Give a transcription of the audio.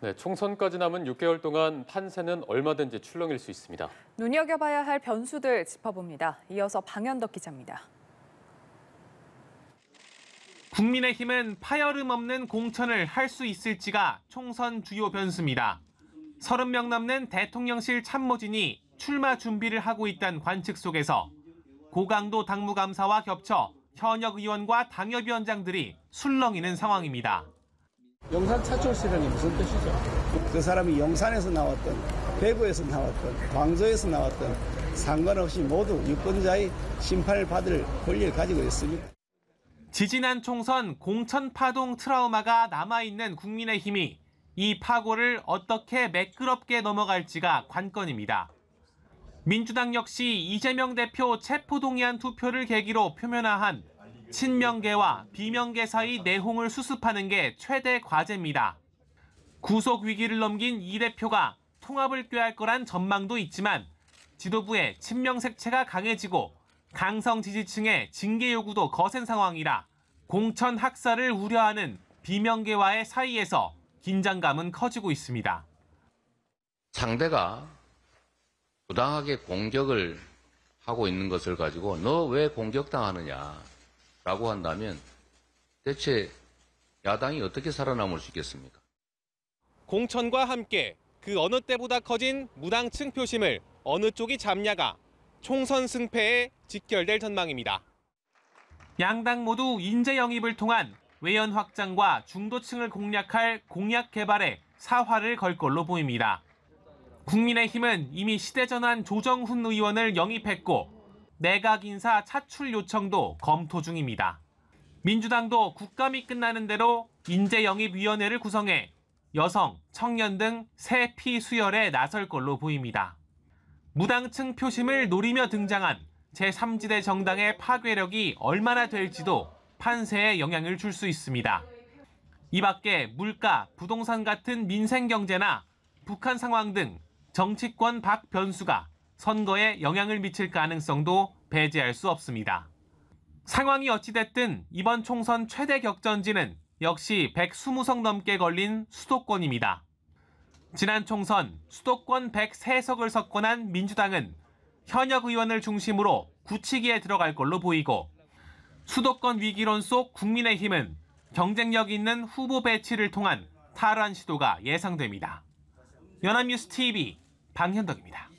네, 총선까지 남은 6개월 동안 판세는 얼마든지 출렁일 수 있습니다. 눈여겨봐야 할 변수들 짚어봅니다. 이어서 방현덕 기자입니다. 국민의힘은 파열음 없는 공천을 할 수 있을지가 총선 주요 변수입니다. 30명 넘는 대통령실 참모진이 출마 준비를 하고 있다는 관측 속에서 고강도 당무감사와 겹쳐 현역 의원과 당협위원장들이 술렁이는 상황입니다. 영산 차출시라는 무슨 뜻이죠? 그 사람이 영산에서 나왔던, 대구에서 나왔던, 광저에서 나왔던 상관없이 모두 유권자의 심판을 받을 권리를 가지고 있습니다. 지지난 총선 공천 파동 트라우마가 남아있는 국민의힘이 이 파고를 어떻게 매끄럽게 넘어갈지가 관건입니다. 민주당 역시 이재명 대표 체포동의안 투표를 계기로 표면화한 친명계와 비명계 사이 내홍을 수습하는 게 최대 과제입니다. 구속 위기를 넘긴 이 대표가 통합을 꾀할 거란 전망도 있지만 지도부의 친명 색채가 강해지고 강성 지지층의 징계 요구도 거센 상황이라 공천 학살을 우려하는 비명계와의 사이에서 긴장감은 커지고 있습니다. 상대가 부당하게 공격을 하고 있는 것을 가지고 너 왜 공격당하느냐 라고 한다면 대체 야당이 어떻게 살아남을 수 있겠습니까? 공천과 함께 그 어느 때보다 커진 무당층 표심을 어느 쪽이 잡냐가 총선 승패에 직결될 전망입니다. 양당 모두 인재 영입을 통한 외연 확장과 중도층을 공략할 공약 개발에 사활을 걸 걸로 보입니다. 국민의힘은 이미 시대전환 조정훈 의원을 영입했고 내각 인사 차출 요청도 검토 중입니다. 민주당도 국감이 끝나는 대로 인재영입위원회를 구성해 여성, 청년 등 새 피 수혈에 나설 걸로 보입니다. 무당층 표심을 노리며 등장한 제3지대 정당의 파괴력이 얼마나 될지도 판세에 영향을 줄 수 있습니다. 이 밖에 물가, 부동산 같은 민생 경제나 북한 상황 등 정치권 박 변수가 선거에 영향을 미칠 가능성도 배제할 수 없습니다. 상황이 어찌됐든 이번 총선 최대 격전지는 역시 120석 넘게 걸린 수도권입니다. 지난 총선 수도권 103석을 석권한 민주당은 현역 의원을 중심으로 굳치기에 들어갈 걸로 보이고 수도권 위기론 속 국민의힘은 경쟁력 있는 후보 배치를 통한 탈환 시도가 예상됩니다. 연합뉴스 TV 방현덕입니다.